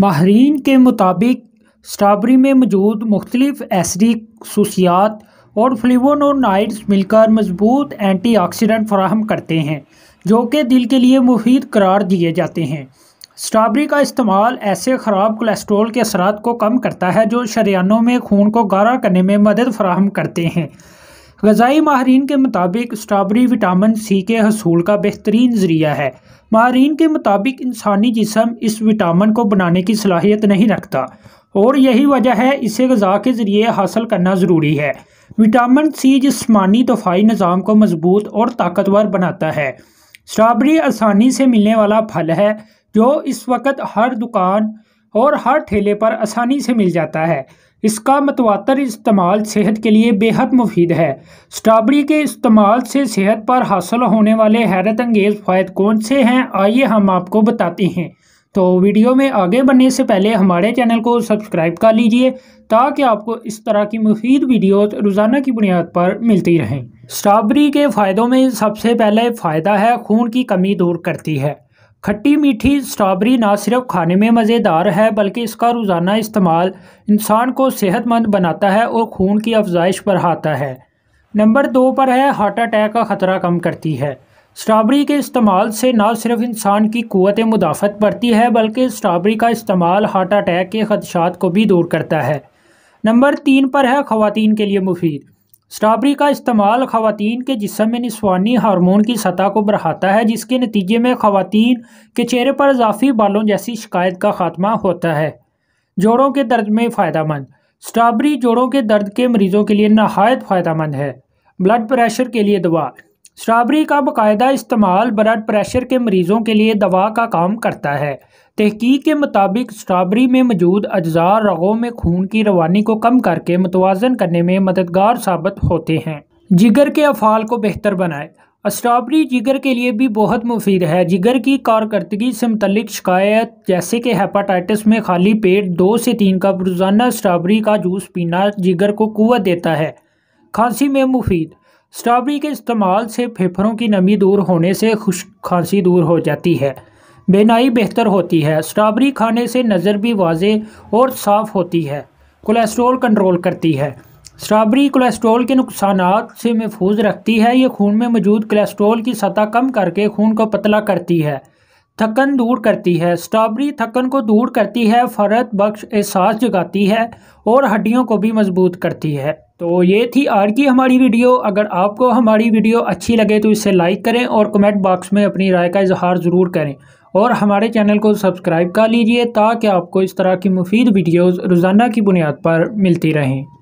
माहरीन के मुताबिक स्ट्रॉबेरी में मौजूद मुख्तलिफ एसडी खसूसियात और फ्लेवोनोनाइड्स मिलकर मजबूत एंटी ऑक्सीडेंट फराहम करते हैं जो कि दिल के लिए मुफीद करार दिए जाते हैं स्ट्रॉबेरी का इस्तेमाल ऐसे ख़राब कोलेस्ट्रॉल के असरात को कम करता है जो शरियानों में खून को गारा करने में मदद फराहम करते हैं गज़ाई माहरीन के मुताबिक स्ट्रॉबेरी विटामिन सी के हसूल का बेहतरीन ज़रिया है माहरीन के मुताबिक इंसानी जिसम इस विटामिन को बनाने की सलाहियत नहीं रखता और यही वजह है इसे गज़ा के ज़रिए हासिल करना ज़रूरी है विटामिन सी जिसमानी तोफ़ाई निज़ाम को मजबूत और ताकतवर बनाता है स्ट्रॉबेरी आसानी से मिलने वाला फल है जो इस वक्त हर दुकान और हर ठेले पर आसानी से मिल जाता है इसका मतवातर इस्तेमाल सेहत के लिए बेहद मुफीद है स्ट्रॉबेरी के इस्तेमाल से सेहत पर हासिल होने वाले हैरत अंगेज़ फ़ायद कौन से हैं आइए हम आपको बताते हैं तो वीडियो में आगे बढ़ने से पहले हमारे चैनल को सब्सक्राइब कर लीजिए ताकि आपको इस तरह की मुफीद वीडियोस रोज़ाना की बुनियाद पर मिलती रहें स्ट्रॉबेरी के फ़ायदों में सबसे पहले फ़ायदा है खून की कमी दूर करती है खट्टी मीठी स्ट्रॉबेरी ना सिर्फ खाने में मज़ेदार है बल्कि इसका रोज़ाना इस्तेमाल इंसान को सेहतमंद बनाता है और खून की अफजाइश बढ़ाता है नंबर दो पर है हार्ट अटैक का ख़तरा कम करती है स्ट्रॉबेरी के इस्तेमाल से ना सिर्फ इंसान की क़वत मुदाफ़त बढ़ती है बल्कि स्ट्रॉबेरी का इस्तेमाल हार्ट अटैक के खदशात को भी दूर करता है नंबर तीन पर है ख़वान के लिए मुफीद स्ट्रॉबेरी का इस्तेमाल खातन के जिसम में निस्वानी हारमोन की सतह को बढ़ाता है जिसके नतीजे में खातन के चेहरे पर इजाफी बालों जैसी शिकायत का खात्मा होता है जोड़ों के दर्द में फ़ायदा मंद स्ट्रॉबेरी जोड़ों के दर्द के मरीज़ों के लिए नहायत फ़ायदा मंद है ब्लड प्रेशर के लिए दवा स्ट्रॉबेरी का बाकायदा इस्तेमाल ब्लड प्रेशर के मरीज़ों के लिए दवा का काम करता है तहकीक के मुताबिक स्ट्रॉबेरी में मौजूद अज्जा रगों में खून की रवानी को कम करके मतवाजन करने में मददगार साबित होते हैं जिगर के अफाल को बेहतर बनाए स्ट्रॉबेरी जिगर के लिए भी बहुत मुफीद है जिगर की कारकर्दगी से मतलब शिकायत जैसे कि हेपाटाइटिस में खाली पेट दो से तीन कप रोज़ाना स्ट्रॉबेरी का जूस पीना जिगर को कुत देता है खांसी में मुफीद स्ट्रॉबेरी के इस्तेमाल से फेफड़ों की नमी दूर होने से खुश खांसी दूर हो जाती है बेनाई बेहतर होती है स्ट्रॉबेरी खाने से नज़र भी वाजे और साफ़ होती है कोलेस्ट्रॉल कंट्रोल करती है स्ट्रॉबेरी कोलेस्ट्रॉल के नुकसान से महफूज रखती है ये खून में मौजूद कोलेस्ट्रॉल की सतह कम करके खून को पतला करती है थकन दूर करती है स्ट्रॉबेरी थकन को दूर करती है फ़रत बख्श एहसास जगाती है और हड्डियों को भी मजबूत करती है तो ये थी आज की हमारी वीडियो अगर आपको हमारी वीडियो अच्छी लगे तो इसे लाइक करें और कमेंट बॉक्स में अपनी राय का इजहार ज़रूर करें और हमारे चैनल को सब्सक्राइब कर लीजिए ताकि आपको इस तरह की मुफीद वीडियोज़ रोज़ाना की बुनियाद पर मिलती रहें